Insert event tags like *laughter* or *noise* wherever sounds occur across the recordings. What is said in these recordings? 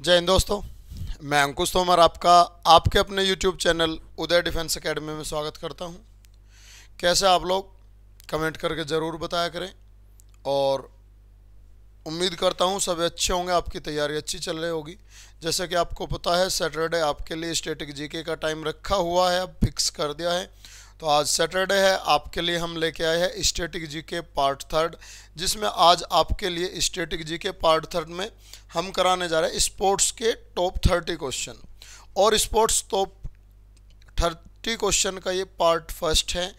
जय हिंद दोस्तों मैं अंकुश तोमर आपका आपके अपने YouTube channel Uday defence academy में स्वागत करता हूं कैसे आप लोग कमेंट करके ज़रूर बताया करें और उम्मीद करता हूं सब अच्छे होंगे आपकी तैयारी अच्छी चल रही होगी जैसे कि आपको पता है सैटरडे आपके लिए स्टेटिक जीके का टाइम रखा हुआ है अब फिक्स कर दिया है तो आज सैटरडे है आपके लिए हम लेके आए हैं स्टेटिक जी के पार्ट थर्ड जिसमें आज आपके लिए स्टेटिक जी के पार्ट थर्ड में हम कराने जा रहे हैं स्पोर्ट्स के टॉप थर्टी क्वेश्चन और स्पोर्ट्स टॉप थर्टी क्वेश्चन का ये पार्ट फर्स्ट है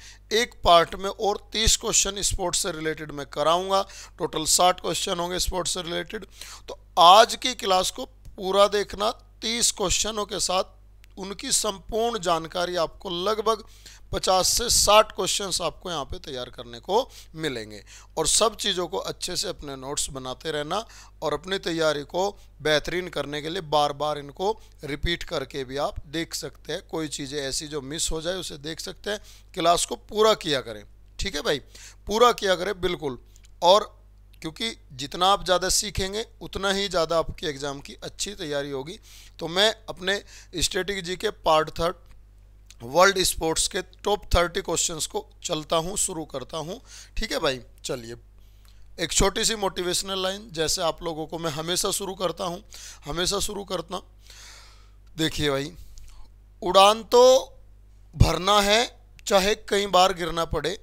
एक पार्ट में और तीस क्वेश्चन स्पोर्ट्स से रिलेटेड मैं कराऊंगा टोटल साठ क्वेश्चन होंगे स्पोर्ट्स से रिलेटेड तो आज की क्लास को पूरा देखना तीस क्वेश्चनों के साथ उनकी संपूर्ण जानकारी आपको लगभग 50 से 60 क्वेश्चंस आपको यहाँ पे तैयार करने को मिलेंगे और सब चीज़ों को अच्छे से अपने नोट्स बनाते रहना और अपनी तैयारी को बेहतरीन करने के लिए बार बार इनको रिपीट करके भी आप देख सकते हैं कोई चीज़ें ऐसी जो मिस हो जाए उसे देख सकते हैं क्लास को पूरा किया करें ठीक है भाई पूरा किया करें बिल्कुल और क्योंकि जितना आप ज़्यादा सीखेंगे उतना ही ज़्यादा आपके एग्ज़ाम की अच्छी तैयारी होगी तो मैं अपने जी के पार्ट थर्ड वर्ल्ड स्पोर्ट्स के टॉप थर्टी क्वेश्चंस को चलता हूँ शुरू करता हूँ ठीक है भाई चलिए एक छोटी सी मोटिवेशनल लाइन जैसे आप लोगों को मैं हमेशा शुरू करता हूँ हमेशा शुरू करता देखिए भाई उड़ान तो भरना है चाहे कई बार गिरना पड़े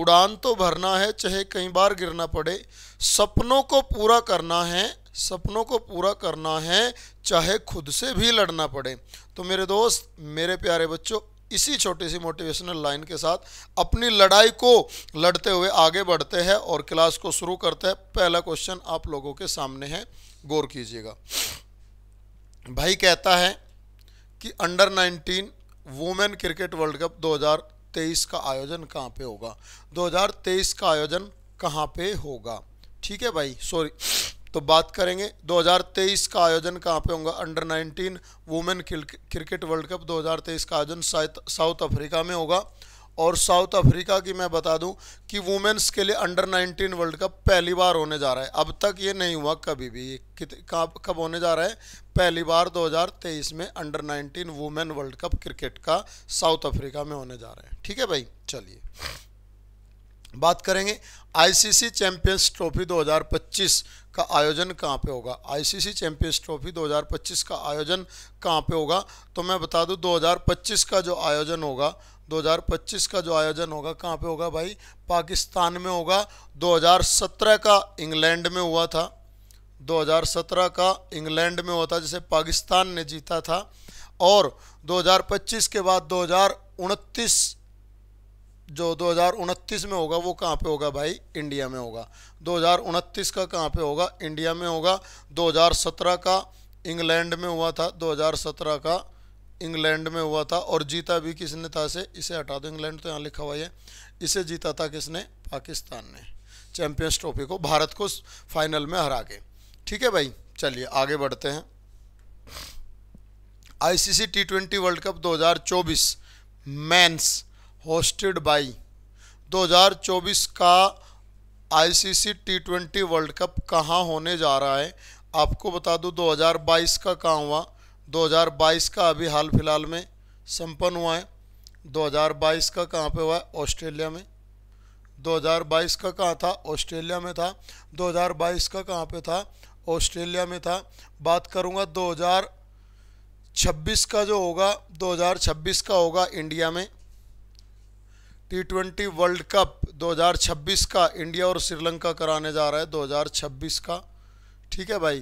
उड़ान तो भरना है चाहे कई बार गिरना पड़े सपनों को पूरा करना है सपनों को पूरा करना है चाहे खुद से भी लड़ना पड़े तो मेरे दोस्त मेरे प्यारे बच्चों इसी छोटी सी मोटिवेशनल लाइन के साथ अपनी लड़ाई को लड़ते हुए आगे बढ़ते हैं और क्लास को शुरू करते हैं पहला क्वेश्चन आप लोगों के सामने है गौर कीजिएगा भाई कहता है कि under 19 women cricket world cup 2023 का आयोजन कहाँ पे होगा 2023 का आयोजन कहाँ पे होगा ठीक है भाई सॉरी तो बात करेंगे 2023 का आयोजन कहाँ पे होगा under 19 women cricket world cup 2023 का आयोजन साउथ अफ्रीका में होगा और साउथ अफ्रीका की मैं बता दूं कि वुमेन्स के लिए अंडर 19 वर्ल्ड कप पहली बार होने जा रहा है अब तक ये नहीं हुआ कभी भी कब कब होने जा रहा है पहली बार 2023 में under 19 women world cup cricket का साउथ अफ्रीका में होने जा रहा है ठीक है भाई चलिए बात करेंगे आईसीसी चैंपियंस ट्रॉफी 2025 का आयोजन कहाँ पे होगा आईसीसी चैंपियंस ट्रॉफी 2025 का आयोजन कहाँ पे होगा तो मैं बता दूँ 2025 का जो आयोजन होगा 2025 का जो आयोजन होगा कहाँ पे होगा भाई पाकिस्तान में होगा 2017 का इंग्लैंड में हुआ था 2017 का इंग्लैंड में हुआ था जिसे पाकिस्तान ने जीता था और 2025 के बाद 2029 जो 2029 में होगा वो कहाँ पे होगा भाई इंडिया में होगा 2029 का कहाँ पे होगा इंडिया में होगा 2017 का इंग्लैंड में हुआ था 2017 का इंग्लैंड में हुआ था और जीता भी किसने था से इसे हटा दो इंग्लैंड तो यहाँ लिखा हुआ है इसे जीता था किसने पाकिस्तान ने चैंपियंस ट्रॉफी को भारत को फाइनल में हरा के ठीक है भाई चलिए आगे बढ़ते हैं ICC T twenty world cup 2024 men's hosted by 2024 का ICC T twenty world cup कहाँ होने जा रहा है आपको बता दूं 2022 का कहाँ हुआ 2022 का अभी हाल फिलहाल में संपन्न हुआ है 2022 का कहाँ पे हुआ है ऑस्ट्रेलिया में 2022 का कहाँ था ऑस्ट्रेलिया में था 2022 का कहाँ पे था ऑस्ट्रेलिया में था बात करूँगा 2026 का जो होगा 2026 का होगा इंडिया में टी ट्वेंटी वर्ल्ड कप 2026 का इंडिया और श्रीलंका कराने जा रहा है 2026 का ठीक है भाई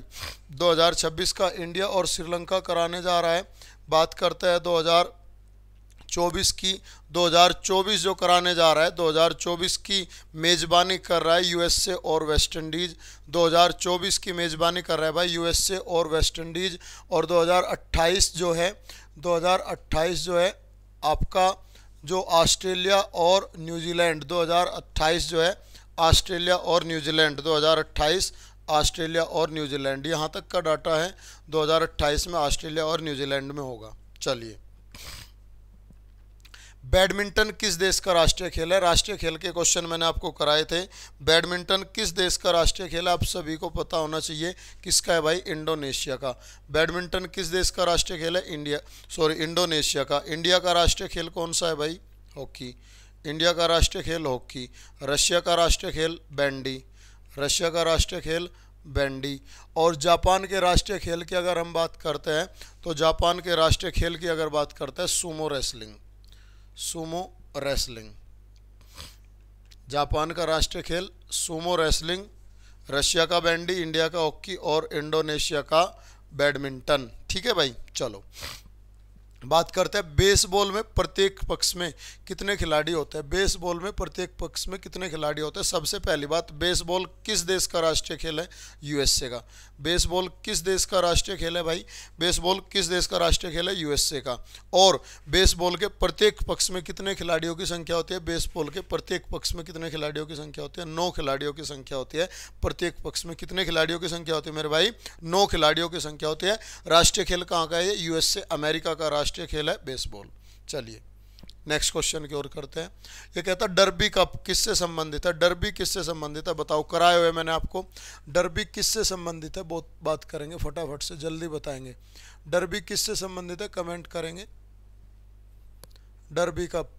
2026 का इंडिया और श्रीलंका कराने जा रहा है बात करते हैं 2024 की 2024 जो कराने जा रहा है 2024 की मेज़बानी कर रहा है यूएसए और वेस्ट इंडीज़ 2024 की मेज़बानी कर रहा है भाई यूएसए और वेस्ट इंडीज़ और 2028 जो है 2028 जो है आपका जो ऑस्ट्रेलिया और न्यूजीलैंड 2028 जो है ऑस्ट्रेलिया और न्यूजीलैंड 2028 ऑस्ट्रेलिया और न्यूजीलैंड यहाँ तक का डाटा है 2028 में ऑस्ट्रेलिया और न्यूजीलैंड में होगा चलिए बैडमिंटन किस देश का राष्ट्रीय खेल है राष्ट्रीय खेल के क्वेश्चन मैंने आपको कराए थे बैडमिंटन किस देश का राष्ट्रीय खेल है आप सभी को पता होना चाहिए किसका है भाई इंडोनेशिया का बैडमिंटन किस देश का राष्ट्रीय खेल है इंडिया सॉरी इंडोनेशिया का इंडिया का राष्ट्रीय खेल कौन सा है भाई हॉकी इंडिया का राष्ट्रीय खेल हॉकी रशिया का राष्ट्रीय खेल बैंडी रशिया का राष्ट्रीय खेल बैंडी और जापान के राष्ट्रीय खेल की अगर हम बात करते हैं तो जापान के राष्ट्रीय खेल की अगर बात करते हैं sumo wrestling sumo wrestling Japan का राष्ट्रीय खेल सुमो रेसलिंग रशिया का बैंडी इंडिया का हॉकी और इंडोनेशिया का बैडमिंटन ठीक है भाई चलो बात करते हैं बेसबॉल में प्रत्येक पक्ष में कितने खिलाड़ी होते हैं बेसबॉल में प्रत्येक पक्ष में कितने खिलाड़ी होते हैं सबसे पहली बात बेसबॉल किस देश का राष्ट्रीय खेल है यूएसए का बेसबॉल किस देश का राष्ट्रीय खेल है भाई बेसबॉल किस देश का राष्ट्रीय खेल है यूएसए का और बेसबॉल के प्रत्येक पक्ष में कितने खिलाड़ियों की संख्या होती है बेसबॉल के प्रत्येक पक्ष में कितने खिलाड़ियों की संख्या होती है नौ खिलाड़ियों की संख्या होती है प्रत्येक पक्ष में कितने खिलाड़ियों की संख्या होती है मेरे भाई नौ खिलाड़ियों की संख्या होती है राष्ट्रीय खेल कहाँ का है यूएसए अमेरिका का राष्ट्रीय अंतरराष्ट्रीय खेल है बेसबॉल चलिए नेक्स्ट क्वेश्चन की ओर करते हैं ये कहता है डरबी कप किससे संबंधित है डरबी किससे संबंधित है बताओ कराए हुए मैंने आपको डरबी किससे संबंधित है बहुत बात करेंगे फटाफट से जल्दी बताएंगे डरबी किससे संबंधित है कमेंट करेंगे डरबी कप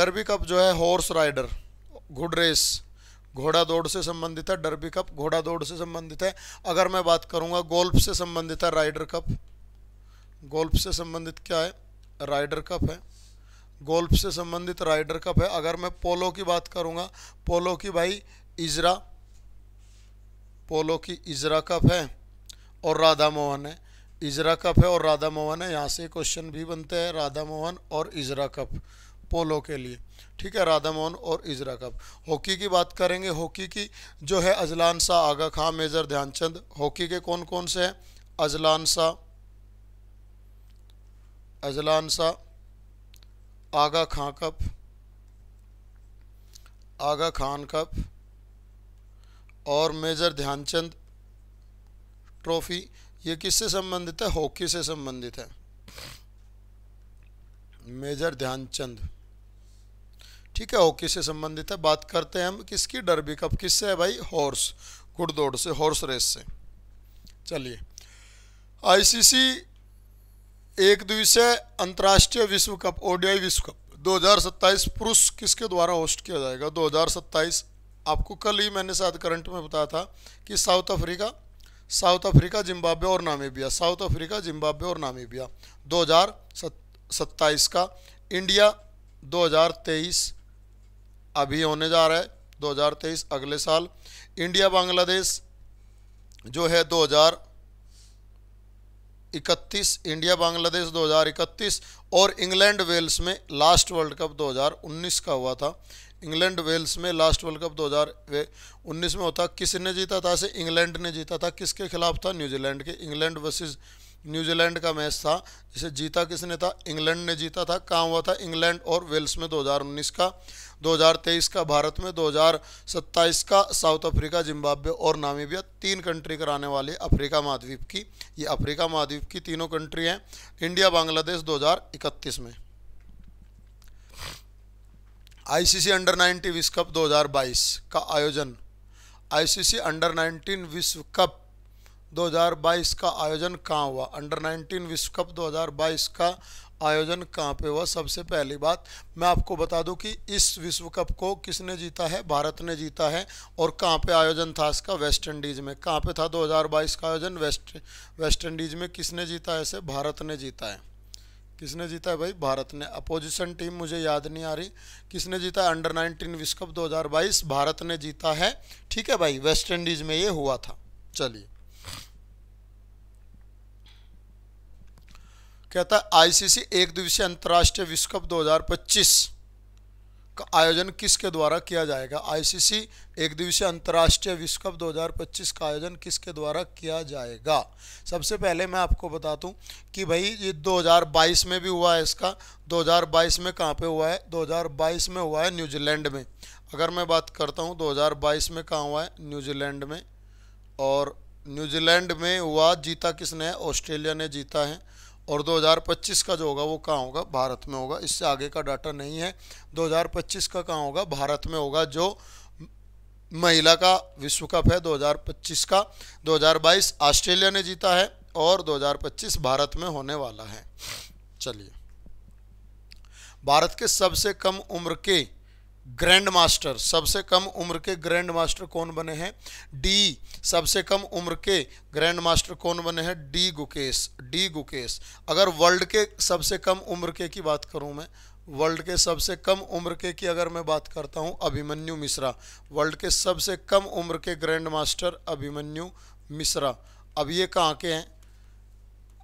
डरबी कप जो है हॉर्स राइडर घुड रेस घोड़ा दौड़ से संबंधित है डरबी कप घोड़ा दौड़ से संबंधित है अगर मैं बात करूंगा गोल्फ से संबंधित है राइडर कप गोल्फ से संबंधित क्या है राइडर कप है गोल्फ से संबंधित राइडर कप है अगर मैं पोलो की बात करूँगा पोलो की भाई इजरा पोलो की इजरा कप है और राधा मोहन है इजरा कप है और राधा मोहन है यहाँ से क्वेश्चन भी बनते हैं राधा मोहन और इजरा कप पोलो के लिए ठीक है राधा मोहन और इजरा कप हॉकी की बात करेंगे हॉकी की जो है Azlan Shah Aga Khan major Dhyan Chand hockey के कौन कौन से हैं अजलान शाह अजलान सा आगा खां कप आगा खान कप और मेजर ध्यानचंद ट्रॉफी ये किससे संबंधित है हॉकी से संबंधित है मेजर ध्यानचंद ठीक है हॉकी से संबंधित है बात करते हैं हम किसकी डरबी कप किससे है भाई हॉर्स घुड़दौड़ से हॉर्स रेस से चलिए आईसीसी एक दिवसीय अंतर्राष्ट्रीय विश्व कप ओडीआई विश्व कप 2027 पुरुष किसके द्वारा होस्ट किया जाएगा 2027 आपको कल ही मैंने शायद करंट में बताया था कि South Africa South Africa Zimbabwe और नामीबिया साउथ अफ्रीका जिम्बाब्वे और नामीबिया 2027 का इंडिया 2023 अभी होने जा रहा है 2023 अगले साल इंडिया बांग्लादेश जो है इकतीस इंडिया बांग्लादेश 2031 और इंग्लैंड वेल्स में लास्ट वर्ल्ड कप 2019 का हुआ था इंग्लैंड वेल्स में लास्ट वर्ल्ड कप 2019 में होता किसने जीता था से इंग्लैंड ने जीता था किसके खिलाफ था न्यूजीलैंड के इंग्लैंड वर्सेस न्यूजीलैंड का मैच था जिसे जीता किसने था इंग्लैंड ने जीता था कहाँ हुआ था इंग्लैंड और वेल्स में दो का 2023 का भारत में 2027 का साउथ अफ्रीका जिम्बाब्वे और नामीबिया तीन कंट्री कराने वाले अफ्रीका महाद्वीप की ये अफ्रीका महाद्वीप की तीनों कंट्री हैं इंडिया बांग्लादेश 2031 में आईसीसी अंडर 19 विश्व कप 2022 का आयोजन आईसीसी अंडर 19 विश्व कप 2022 का आयोजन कहाँ हुआ अंडर 19 विश्व कप 2022 का आयोजन कहाँ पे हुआ सबसे पहली बात मैं आपको बता दूं कि इस विश्व कप को किसने जीता है भारत ने जीता है और कहाँ पे आयोजन था इसका वेस्ट इंडीज़ में कहाँ पे था 2022 का आयोजन वेस्ट वेस्ट इंडीज़ में किसने जीता है इसे भारत ने जीता है किसने जीता है भाई भारत ने अपोजिशन टीम मुझे याद नहीं आ रही किसने जीता है अंडर नाइनटीन विश्व कप दो भारत ने जीता है ठीक है भाई वेस्ट इंडीज़ में ये हुआ था चलिए कहता है आईसीसी एक दिवसीय अंतर्राष्ट्रीय विश्व कप 2025 का आयोजन किसके द्वारा किया जाएगा आईसीसी एक दिवसीय अंतर्राष्ट्रीय विश्व कप 2025 का आयोजन किसके द्वारा किया जाएगा सबसे पहले मैं आपको बता दूं कि भाई ये 2022 में भी हुआ है इसका 2022 में कहाँ पे हुआ है 2022 में हुआ है न्यूजीलैंड में अगर मैं बात करता हूँ 2022 में कहाँ हुआ है न्यूजीलैंड में और न्यूजीलैंड में हुआ जीता किसने ऑस्ट्रेलिया ने जीता है और 2025 का जो होगा वो कहाँ होगा भारत में होगा इससे आगे का डाटा नहीं है 2025 का कहाँ होगा भारत में होगा जो महिला का विश्व कप है 2025 का 2022 ऑस्ट्रेलिया ने जीता है और 2025 भारत में होने वाला है चलिए भारत के सबसे कम उम्र के ग्रैंड मास्टर सबसे कम उम्र के ग्रैंड मास्टर कौन बने हैं डी सबसे कम उम्र के ग्रैंड मास्टर कौन बने हैं डी गुकेश डी गुकेश अगर वर्ल्ड के सबसे कम उम्र के की बात करूं मैं वर्ल्ड के सबसे कम उम्र के की अगर मैं बात करता हूं अभिमन्यु मिश्रा वर्ल्ड के सबसे कम उम्र के ग्रैंड मास्टर अभिमन्यु मिश्रा अब ये कहाँ के हैं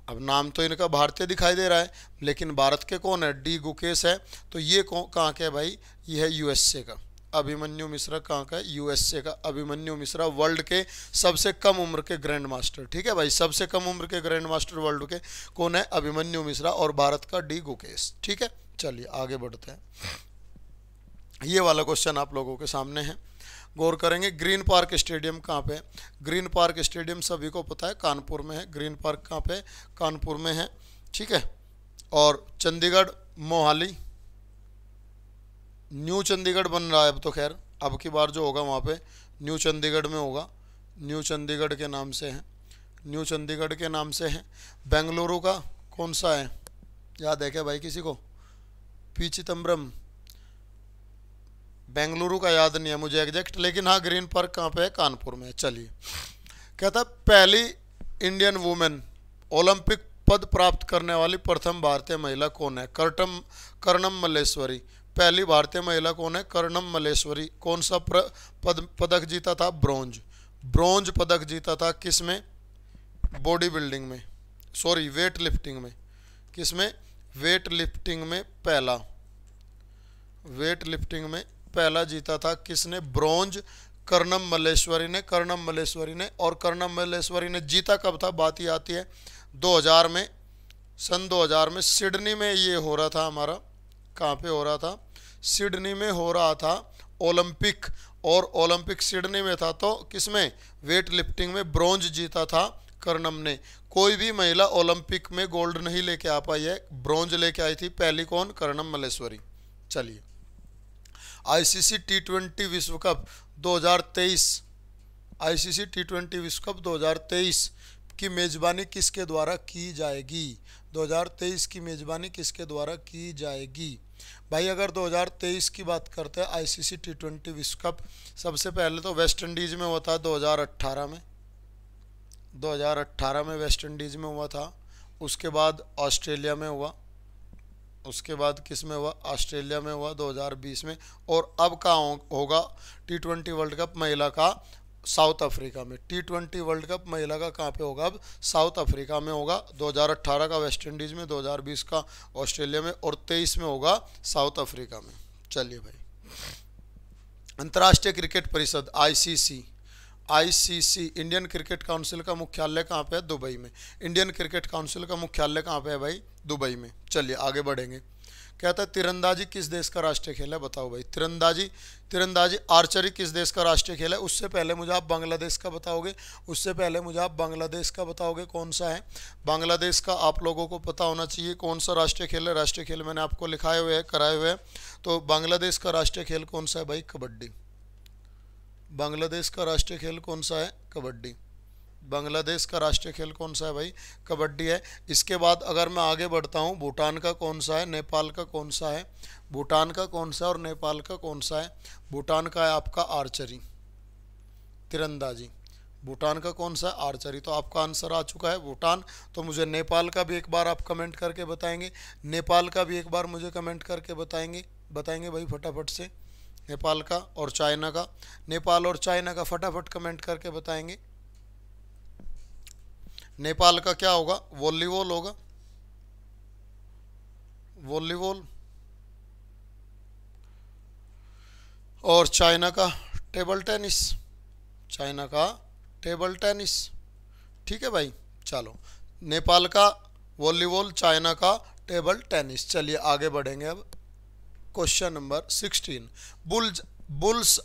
अब नाम तो इनका भारतीय दिखाई दे रहा है लेकिन भारत के कौन है डी गुकेश है तो ये कहाँ के है भाई ये है यूएसए का अभिमन्यु मिश्रा कहाँ का यूएसए का अभिमन्यु मिश्रा वर्ल्ड के सबसे कम उम्र के ग्रैंड मास्टर ठीक है भाई सबसे कम उम्र के ग्रैंड मास्टर वर्ल्ड के कौन है अभिमन्यु मिश्रा और भारत का डी गुकेश ठीक है चलिए आगे बढ़ते हैं ये वाला क्वेश्चन आप लोगों के सामने है गौर करेंगे ग्रीन पार्क स्टेडियम कहाँ पे ग्रीन पार्क स्टेडियम सभी को पता है कानपुर में है ग्रीन पार्क कहाँ पे कानपुर में है ठीक है और चंडीगढ़ मोहाली न्यू चंडीगढ़ बन रहा है अब तो खैर अब की बार जो होगा वहाँ पे न्यू चंडीगढ़ में होगा न्यू चंडीगढ़ के नाम से है न्यू चंडीगढ़ के नाम से है बेंगलुरु का कौन सा है याद है क्या भाई किसी को पी चिदम्बरम बेंगलुरु का याद नहीं है मुझे एग्जैक्ट लेकिन हाँ ग्रीन पार्क कहाँ पे है कानपुर में चलिए कहता पहली इंडियन वुमेन ओलंपिक पद प्राप्त करने वाली प्रथम भारतीय महिला कौन है कर्टम कर्णम मलेश्वरी पहली भारतीय महिला कौन है कर्णम मलेश्वरी कौन सा प्र, पद पदक जीता था ब्रोंज ब्रोंज पदक जीता था किस में बॉडी बिल्डिंग में सॉरी वेट लिफ्टिंग में किस में वेट लिफ्टिंग में पहला वेट लिफ्टिंग में पहला जीता था किसने ब्रॉन्ज कर्णम मलेश्वरी ने कर्णम मलेश्वरी ने और कर्णम मलेश्वरी ने जीता कब था बात ही आती है 2000 में सन 2000 में सिडनी में ये हो रहा था हमारा कहाँ पे हो रहा था सिडनी में हो रहा था ओलंपिक और ओलंपिक सिडनी में था तो किसमें वेट लिफ्टिंग में ब्रॉन्ज जीता था कर्णम ने कोई भी महिला ओलंपिक में गोल्ड नहीं लेके आ पाई है ब्रॉन्ज लेके आई थी पहली कौन कर्णम मलेश्वरी चलिए आईसीसी टी ट्वेंटी विश्व कप 2023 आईसीसी टी ट्वेंटी विश्व कप 2023 की मेज़बानी किसके द्वारा की जाएगी 2023 की मेज़बानी किसके द्वारा की जाएगी भाई अगर 2023 की बात करते हैं आईसीसी टी ट्वेंटी विश्व कप सबसे पहले तो वेस्ट इंडीज़ में हुआ था 2018 में 2018 में वेस्ट इंडीज़ में हुआ था उसके बाद ऑस्ट्रेलिया में हुआ उसके बाद किस में हुआ ऑस्ट्रेलिया में हुआ 2020 में और अब कहाँ होगा टी ट्वेंटी वर्ल्ड कप महिला का साउथ अफ्रीका में टी ट्वेंटी वर्ल्ड कप महिला का कहाँ पे होगा अब साउथ अफ्रीका में होगा 2018 का वेस्ट इंडीज़ में 2020 का ऑस्ट्रेलिया में और 23 में होगा साउथ अफ्रीका में चलिए भाई अंतर्राष्ट्रीय क्रिकेट परिषद ICC ICC Indian cricket council का मुख्यालय कहाँ पे है दुबई में इंडियन क्रिकेट काउंसिल का मुख्यालय कहाँ पे है भाई दुबई में चलिए आगे बढ़ेंगे कहता है तिरंदाजी किस देश का राष्ट्रीय खेल है बताओ भाई तिरंदाजी तिरंदाजी आर्चरी किस देश का राष्ट्रीय खेल है उससे पहले मुझे आप बांग्लादेश का बताओगे उससे पहले मुझे आप बांग्लादेश का बताओगे कौन सा है बांग्लादेश का आप लोगों को पता होना चाहिए कौन सा राष्ट्रीय खेल है राष्ट्रीय खेल मैंने आपको लिखाए हुए हैं कराए हुए हैं तो बांग्लादेश का राष्ट्रीय खेल कौन सा है भाई कबड्डी बांग्लादेश का राष्ट्रीय खेल कौन सा है कबड्डी बांग्लादेश का राष्ट्रीय खेल कौन सा है भाई कबड्डी है इसके बाद अगर मैं आगे बढ़ता हूँ भूटान का कौन सा है नेपाल का कौन सा है भूटान का कौन सा है और नेपाल का कौन सा है भूटान का है आपका आर्चरी तिरंदाजी भूटान का कौन सा है आर्चरी तो आपका आंसर आ चुका है भूटान तो मुझे नेपाल का भी एक बार आप कमेंट करके बताएंगे नेपाल का भी एक बार मुझे कमेंट करके बताएंगे बताएंगे भाई फटाफट से नेपाल का और चाइना का नेपाल और चाइना का फटाफट कमेंट करके बताएंगे नेपाल का क्या होगा वॉलीबॉल होगा वॉलीबॉल और चाइना का टेबल टेनिस चाइना का टेबल टेनिस ठीक है भाई चलो नेपाल का वॉलीबॉल चाइना का टेबल टेनिस चलिए आगे बढ़ेंगे अब question number sixteen bulls bulls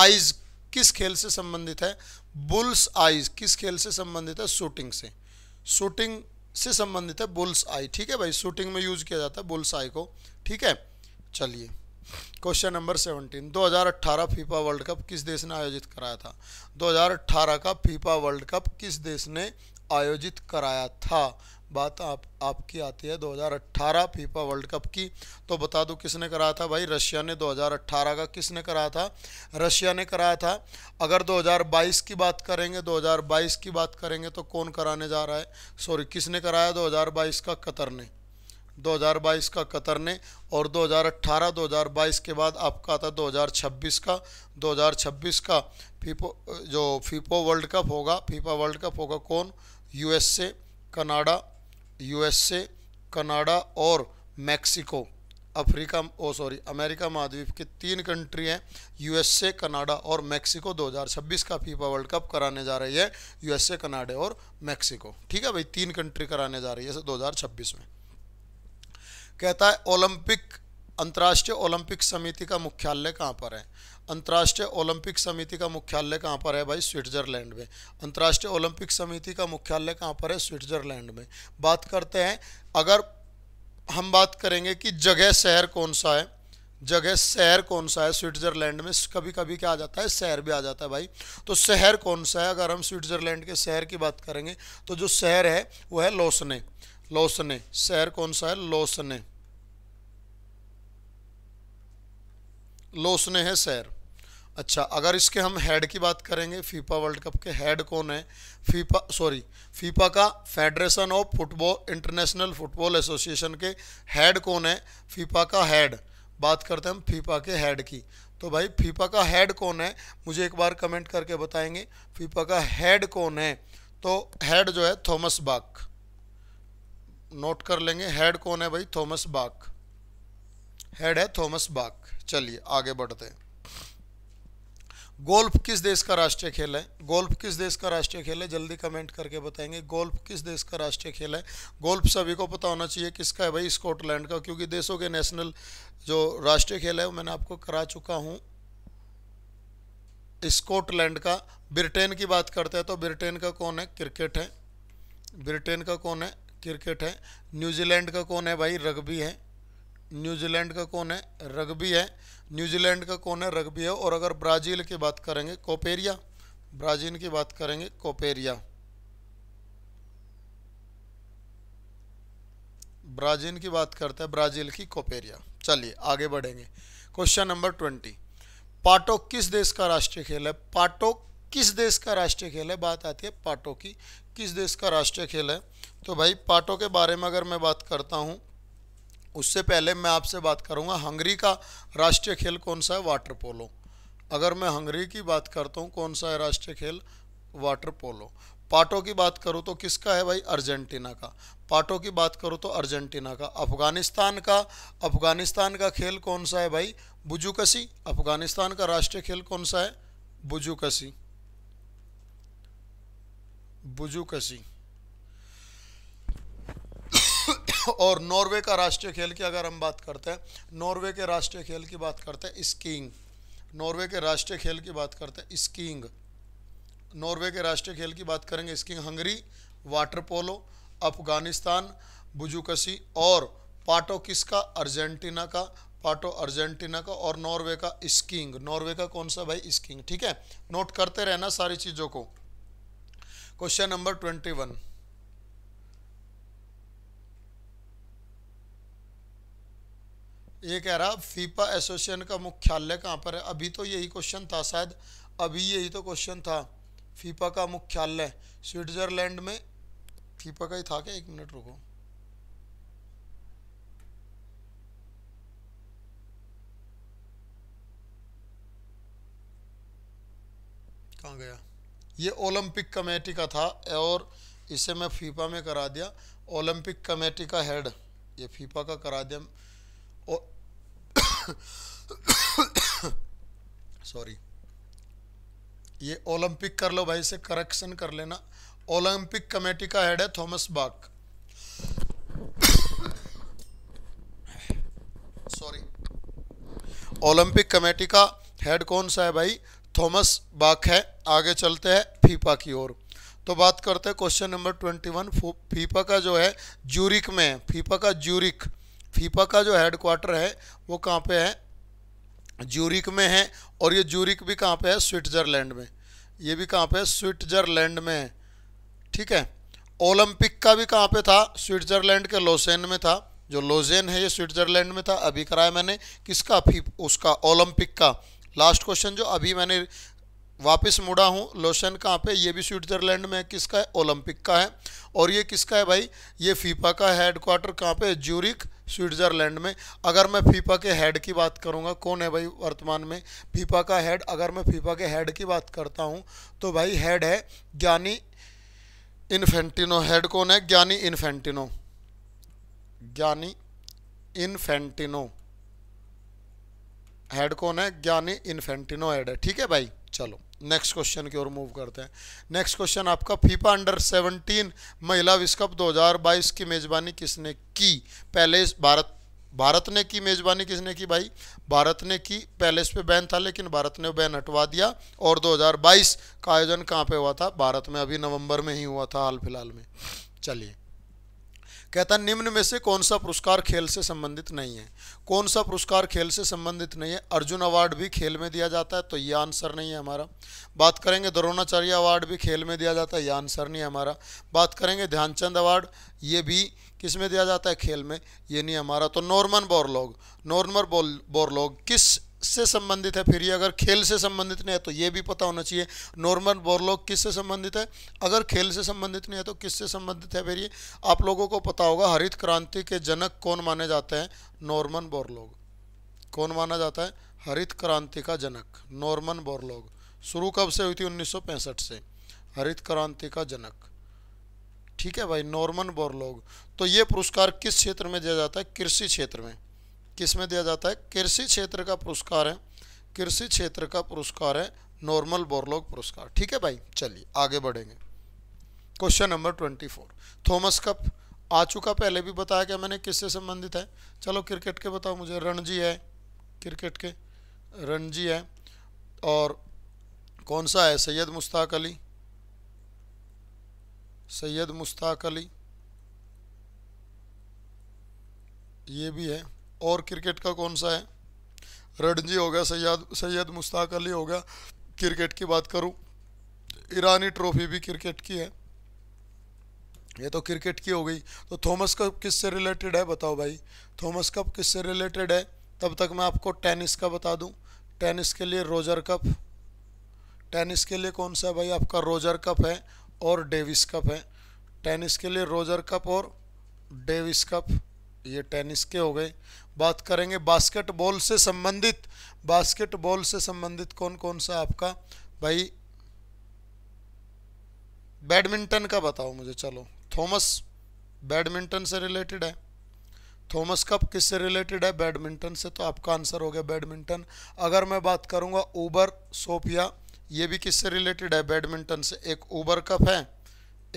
eyes किस खेल से संबंधित है बुल्स आइज किस खेल से संबंधित है शूटिंग से शूटिंग से संबंधित है बुल्स आई ठीक है भाई शूटिंग में यूज किया जाता है बुल्स आई को ठीक है चलिए question number 17 2018 FIFA world cup किस देश ने आयोजित कराया था 2018 का फीफा वर्ल्ड कप किस देश ने आयोजित कराया था बात आप आपकी आती है 2018 फीफा वर्ल्ड कप की तो बता दो किसने कराया था भाई रशिया ने 2018 का किसने कराया था रशिया ने कराया था अगर 2022 की बात करेंगे 2022 की बात करेंगे तो कौन कराने जा रहा है सॉरी किसने कराया 2022 का कतर ने 2022 का कतर ने और 2018 2022 के बाद आपका आता 2026 का 2026 का फीफो जो फीफो वर्ल्ड कप होगा फीफा वर्ल्ड कप होगा कौन यू कनाडा यूएसए कनाडा और मैक्सिको अफ्रीका ओ सॉरी अमेरिका महाद्वीप की तीन कंट्री हैं यूएसए कनाडा और मैक्सिको 2026 का फीफा वर्ल्ड कप कराने जा रही है यूएसए कनाडा और मैक्सिको ठीक है भाई तीन कंट्री कराने जा रही है छब्बीस में कहता है ओलंपिक अंतर्राष्ट्रीय ओलंपिक समिति का मुख्यालय कहाँ पर है अंतर्राष्ट्रीय ओलंपिक समिति का मुख्यालय कहाँ पर है भाई स्विट्जरलैंड में अंतर्राष्ट्रीय ओलंपिक समिति का मुख्यालय कहाँ पर है स्विट्जरलैंड में बात करते हैं अगर हम बात करेंगे कि जगह शहर कौन सा है जगह शहर कौन सा है स्विट्जरलैंड में कभी कभी क्या आ जाता है शहर भी आ जाता है भाई तो शहर कौन सा है अगर हम स्विट्जरलैंड के शहर की बात करेंगे तो जो शहर है वो है लोसने लोसने शहर कौन सा है लोसने लोसने है शहर अच्छा अगर इसके हम हेड की बात करेंगे फीफा वर्ल्ड कप के हेड कौन है फीफा सॉरी फीफा का federation of football international football association के हेड कौन है फीफा का हेड बात करते हैं हम फीफा के हेड की तो भाई फीफा का हेड कौन है मुझे एक बार कमेंट करके बताएंगे फीफा का हेड कौन है तो हेड जो है थॉमस बाक नोट कर लेंगे हेड कौन है भाई थॉमस बाक हेड है थॉमस बाक चलिए आगे बढ़ते हैं गोल्फ किस देश का राष्ट्रीय खेल है गोल्फ किस देश का राष्ट्रीय खेल है जल्दी कमेंट करके बताएंगे गोल्फ किस देश का राष्ट्रीय खेल है गोल्फ सभी को पता होना चाहिए किसका है भाई स्कॉटलैंड का क्योंकि देशों के नेशनल जो राष्ट्रीय खेल है वो मैंने आपको करा चुका हूँ स्कॉटलैंड का ब्रिटेन की बात करते हैं तो ब्रिटेन का कौन है क्रिकेट है ब्रिटेन का कौन है क्रिकेट है न्यूजीलैंड का कौन है भाई रग्बी है न्यूजीलैंड का कौन है रग्बी है न्यूजीलैंड का कौन है रग्बी है और अगर ब्राज़ील की बात करेंगे कोपेरिया ब्राज़ील की बात करेंगे कोपेरिया ब्राज़ील की बात करते हैं ब्राज़ील की कोपेरिया चलिए आगे बढ़ेंगे क्वेश्चन नंबर ट्वेंटी पाटो किस देश का राष्ट्रीय खेल है पाटो किस देश का राष्ट्रीय खेल है बात आती है पाटो की किस देश का राष्ट्रीय खेल है तो भाई पाटो के बारे में अगर मैं बात करता हूँ उससे पहले मैं आपसे बात करूंगा हंगरी का राष्ट्रीय खेल कौन सा है वाटर पोलो अगर मैं हंगरी की बात करता हूँ कौन सा है राष्ट्रीय खेल वाटर पोलो पाटो की बात करूँ तो किसका है भाई अर्जेंटीना का पाटो की बात करूँ तो अर्जेंटीना का अफगानिस्तान का अफगानिस्तान का खेल कौन सा है भाई बुजुकसी अफगानिस्तान का राष्ट्रीय खेल कौन सा है बुजुकसी बुजुकसी और नॉर्वे का राष्ट्रीय खेल की अगर हम बात करते हैं नॉर्वे के राष्ट्रीय खेल की बात करते हैं स्कीइंग नॉर्वे के राष्ट्रीय खेल की बात करते हैं स्कीइंग नॉर्वे के राष्ट्रीय खेल की बात करेंगे skiing Hungary water polo Afghanistan buzkashi और पाटो किसका अर्जेंटीना का पाटो अर्जेंटीना का और नॉर्वे का स्कीइंग नॉर्वे का कौन सा भाई स्कीइंग ठीक है नोट करते रहना सारी चीज़ों को क्वेश्चन नंबर ट्वेंटी वन ये कह रहा फीपा एसोसिएशन का मुख्यालय कहाँ पर है अभी तो यही क्वेश्चन था शायद अभी यही तो क्वेश्चन था फीपा का मुख्यालय स्विट्ज़रलैंड में फीपा का ही था क्या एक मिनट रुको कहाँ गया ये ओलंपिक कमेटी का था और इसे मैं फीफा में करा दिया ओलंपिक कमेटी का हेड ये फीफा का करा दिया और सॉरी *coughs* ये ओलंपिक कर लो भाई से करेक्शन कर लेना ओलंपिक कमेटी का हेड है Thomas Bach sorry Olympic committee का हेड कौन सा है भाई थॉमस बाक है आगे चलते हैं फीफा की ओर तो बात करते हैं question number twenty one FIFA का जो है ज्यूरिक में है फीफा का ज्यूरिक फीफा का जो हेडक्वार्टर है वो कहाँ पे है ज्यूरिक में है और ये ज्यूरिक भी कहाँ पे है स्विट्ज़रलैंड में ये भी कहाँ पे है स्विट्ज़रलैंड में है ठीक है ओलंपिक का भी कहाँ पे था स्विट्ज़रलैंड के लोसेन में था जो लोजेन है ये स्विट्ज़रलैंड में था अभी कराया मैंने किसका फी उसका ओलंपिक का लास्ट क्वेश्चन जो अभी मैंने वापस मुड़ा हूँ लोशन कहाँ पे ये भी स्विट्ज़रलैंड में है किसका है ओलंपिक का है और ये किसका है भाई ये फीफा का हेड क्वार्टर कहाँ पे ज्यूरिक स्विट्ज़रलैंड में अगर मैं फीफा के हेड की बात करूँगा कौन है भाई वर्तमान में फीफा का हेड अगर मैं फीफा के हेड की बात करता हूँ तो भाई हेड है ज्ञानी इन्फेंटिनो हेड कौन है ज्ञानी इन्फेंटिनो ज्ञानी इन्फेंटिनो हेड कौन है ज्ञानी इन्फेंटिनो हेड है ठीक है भाई चलो नेक्स्ट क्वेश्चन की ओर मूव करते हैं नेक्स्ट क्वेश्चन आपका फीफा अंडर 17 महिला विश्व कप 2022 की मेज़बानी किसने की पहले भारत भारत ने की मेज़बानी किसने की भाई भारत ने की इस पे बैन था लेकिन भारत ने बैन हटवा दिया और 2022 का आयोजन कहाँ पे हुआ था भारत में अभी नवंबर में ही हुआ था हाल फिलहाल में चलिए कहता है निम्न में से कौन सा पुरस्कार खेल से संबंधित नहीं है कौन सा पुरस्कार खेल से संबंधित नहीं है अर्जुन अवार्ड भी खेल में दिया जाता है तो ये आंसर नहीं है हमारा बात करेंगे द्रोणाचार्य अवार्ड भी खेल में दिया जाता है ये आंसर नहीं है हमारा बात करेंगे ध्यानचंद अवार्ड ये भी किस में दिया जाता है खेल में ये नहीं हमारा तो नॉर्मन बोरलॉग नॉर्मन बोरलॉग किस से संबंधित है फिर ये अगर खेल से संबंधित नहीं है तो ये भी पता होना चाहिए नॉर्मल बोरलॉग किससे संबंधित है अगर खेल से संबंधित नहीं है तो किससे संबंधित है फिर ये आप लोगों को पता होगा हरित क्रांति के जनक कौन माने जाते हैं नॉर्मन बोरलॉग कौन माना जाता है हरित क्रांति का जनक नॉर्मन बोरलॉग शुरू कब से हुई थी उन्नीस से हरित क्रांति का जनक ठीक है भाई नॉर्मन बोरलॉग तो ये पुरस्कार किस क्षेत्र में दिया जाता है कृषि क्षेत्र में किस में दिया जाता है कृषि क्षेत्र का पुरस्कार है कृषि क्षेत्र का पुरस्कार है नॉर्मल बोरलॉग पुरस्कार ठीक है भाई चलिए आगे बढ़ेंगे question number twenty four Thomas cup आ चुका पहले भी बताया गया मैंने किससे संबंधित है चलो क्रिकेट के बताओ मुझे रणजी है क्रिकेट के रणजी है और कौन सा है सैयद मुश्ताक अली सैयद मुश्ताक अली ये भी है और क्रिकेट का कौन सा है रणजी हो गया सैयद सैयद मुश्ताक अली हो गया क्रिकेट की बात करूँ ईरानी ट्रॉफी भी क्रिकेट की है ये तो क्रिकेट की हो गई तो थॉमस कप किससे रिलेटेड है बताओ भाई थॉमस कप किससे रिलेटेड है तब तक मैं आपको टेनिस का बता दूं टेनिस के लिए रोजर कप टेनिस के लिए कौन सा है भाई आपका रोजर कप है और डेविस कप है टेनिस के लिए रोजर कप और डेविस कप ये टेनिस के हो गए बात करेंगे बास्केटबॉल से संबंधित बास्केटबॉल से संबंधित कौन कौन सा आपका भाई बैडमिंटन का बताओ मुझे चलो थॉमस बैडमिंटन से रिलेटेड है थॉमस कप किससे रिलेटेड है बैडमिंटन से तो आपका आंसर हो गया बैडमिंटन अगर मैं बात करूंगा ऊबर सोफिया ये भी किससे रिलेटेड है बैडमिंटन से एक ऊबर कप है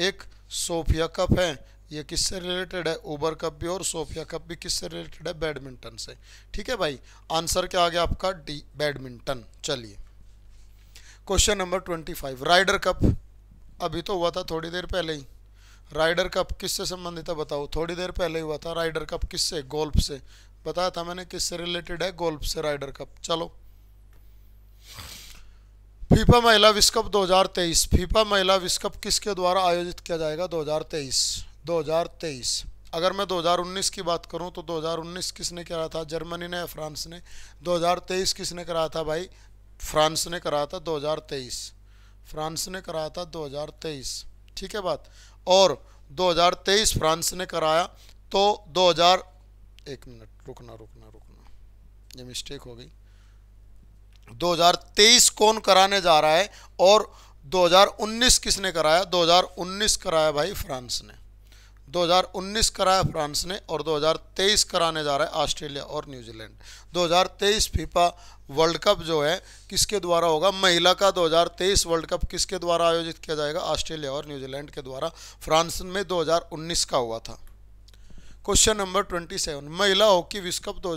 एक सोफिया कप है ये किससे रिलेटेड है ओबर कप भी और सोफिया कप भी किससे रिलेटेड है बैडमिंटन से ठीक है भाई आंसर क्या आ गया आपका डी बैडमिंटन चलिए question number twenty five Ryder cup अभी तो हुआ था थोड़ी देर पहले ही राइडर कप किससे संबंधित है बताओ थोड़ी देर पहले ही हुआ था राइडर कप किससे गोल्फ से बताया था मैंने किससे रिलेटेड है गोल्फ से राइडर कप चलो फीफा महिला विश्व कप 2023 फीफा महिला विश्व कप किसके द्वारा आयोजित किया जाएगा 2023 2023 अगर मैं 2019 की बात करूं तो 2019 किसने कराया था जर्मनी ने फ्रांस ने 2023 किसने कराया था भाई फ्रांस ने कराया था 2023 फ्रांस ने कराया था 2023 ठीक है बात और 2023 फ्रांस ने कराया तो 2000 एक मिनट रुकना रुकना रुकना ये मिस्टेक हो गई 2023 कौन कराने जा रहा है और 2019 किसने कराया 2019 कराया भाई फ्रांस ने 2019 कराया फ्रांस ने और 2023 कराने जा रहा है ऑस्ट्रेलिया और न्यूजीलैंड 2023 फीफा वर्ल्ड कप जो है किसके द्वारा होगा महिला का 2023 वर्ल्ड कप किसके द्वारा आयोजित किया जाएगा ऑस्ट्रेलिया और न्यूजीलैंड के द्वारा फ्रांस में 2019 का हुआ था क्वेश्चन नंबर 27 महिला हॉकी विश्व कप दो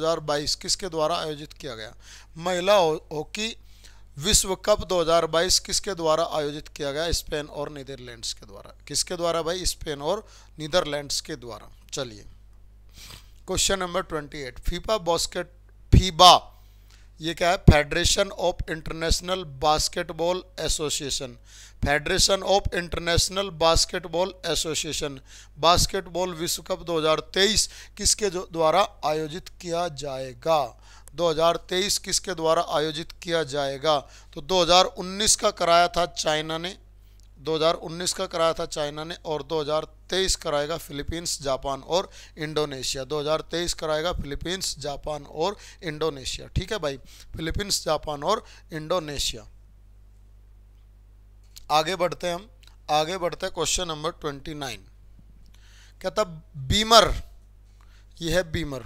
किसके द्वारा आयोजित किया गया महिला हॉकी हो, विश्व कप 2022 किसके द्वारा आयोजित किया गया स्पेन और नीदरलैंड्स के द्वारा किसके द्वारा भाई स्पेन और नीदरलैंड्स के द्वारा चलिए question number 28 FIFA basket FIBA ये क्या है federation of international basketball association federation of international basketball association basketball विश्व कप 2023 किसके द्वारा आयोजित किया जाएगा 2023 किसके द्वारा आयोजित किया जाएगा तो 2019 का कराया था चाइना ने 2019 का कराया था चाइना ने और 2023 कराएगा फिलीपींस जापान और इंडोनेशिया 2023 कराएगा फिलीपींस जापान और इंडोनेशिया ठीक है भाई फिलीपींस जापान और इंडोनेशिया आगे बढ़ते हैं हम आगे बढ़ते हैं क्वेश्चन नंबर 29 कहता बीमर यह है बीमर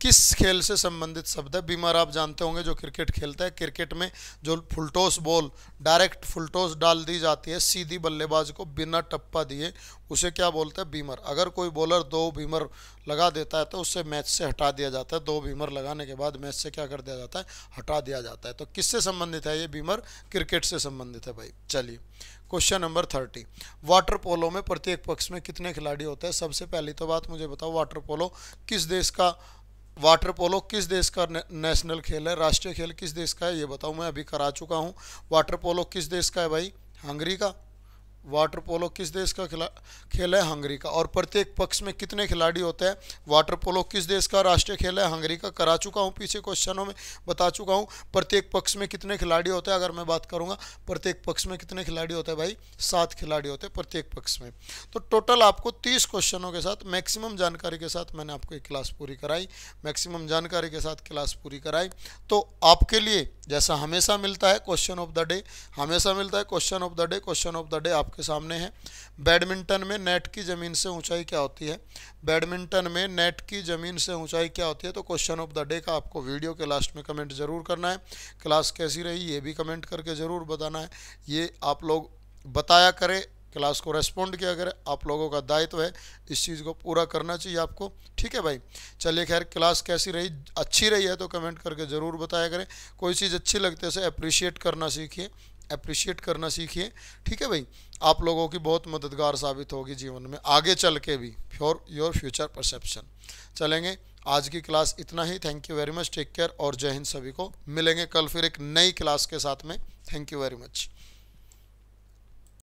किस खेल से संबंधित शब्द है बीमर आप जानते होंगे जो क्रिकेट खेलता है क्रिकेट में जो फुलटोस बॉल डायरेक्ट फुलटोस डाल दी जाती है सीधी बल्लेबाज को बिना टप्पा दिए उसे क्या बोलते हैं बीमर अगर कोई बॉलर दो बीमर लगा देता है तो उससे मैच से हटा दिया जाता है दो बीमर लगाने के बाद मैच से क्या कर दिया जाता है हटा दिया जाता है तो किससे संबंधित है ये बीमर क्रिकेट से संबंधित है भाई चलिए question number thirty water polo में प्रत्येक पक्ष में कितने खिलाड़ी होते हैं सबसे पहली तो बात मुझे बताओ वाटर पोलो किस देश का वाटर पोलो किस देश का नेशनल खेल है राष्ट्रीय खेल किस देश का है ये बताऊँ मैं अभी करा चुका हूँ वाटर पोलो किस देश का है भाई हंगरी का वाटर पोलो किस देश का खिला खेल है हंगरी का और प्रत्येक पक्ष में कितने खिलाड़ी होते हैं वाटर पोलो किस देश का राष्ट्रीय खेल है हंगरी का करा चुका हूँ पीछे क्वेश्चनों में बता चुका हूँ प्रत्येक पक्ष में कितने खिलाड़ी होते हैं अगर मैं बात करूँगा प्रत्येक पक्ष में कितने खिलाड़ी होते हैं भाई सात खिलाड़ी होते हैं प्रत्येक पक्ष में तो टोटल आपको तीस क्वेश्चनों के साथ मैक्सिमम जानकारी के साथ मैंने आपको एक क्लास पूरी कराई मैक्सिमम जानकारी के साथ क्लास पूरी कराई तो आपके लिए जैसा हमेशा मिलता है क्वेश्चन ऑफ द डे हमेशा मिलता है question of the day question of the day आपके आपके सामने है बैडमिंटन में नेट की ज़मीन से ऊंचाई क्या होती है बैडमिंटन में नेट की ज़मीन से ऊंचाई क्या होती है तो क्वेश्चन ऑफ द डे का आपको वीडियो के लास्ट में कमेंट ज़रूर करना है क्लास कैसी रही ये भी कमेंट करके ज़रूर बताना है ये आप लोग बताया करें क्लास को रेस्पॉन्ड किया करें आप लोगों का दायित्व तो है इस चीज़ को पूरा करना चाहिए आपको ठीक है भाई चलिए खैर क्लास कैसी रही अच्छी रही है तो कमेंट करके ज़रूर बताया करें कोई चीज़ अच्छी लगती है उसे अप्रिशिएट करना सीखिए अप्रिशिएट करना सीखिए ठीक है भाई आप लोगों की बहुत मददगार साबित होगी जीवन में आगे चल के भी फॉर योर फ्यूचर परसेप्शन चलेंगे आज की क्लास इतना ही thank you very much take care और जय हिंद सभी को मिलेंगे कल फिर एक नई क्लास के साथ में थैंक यू वेरी मच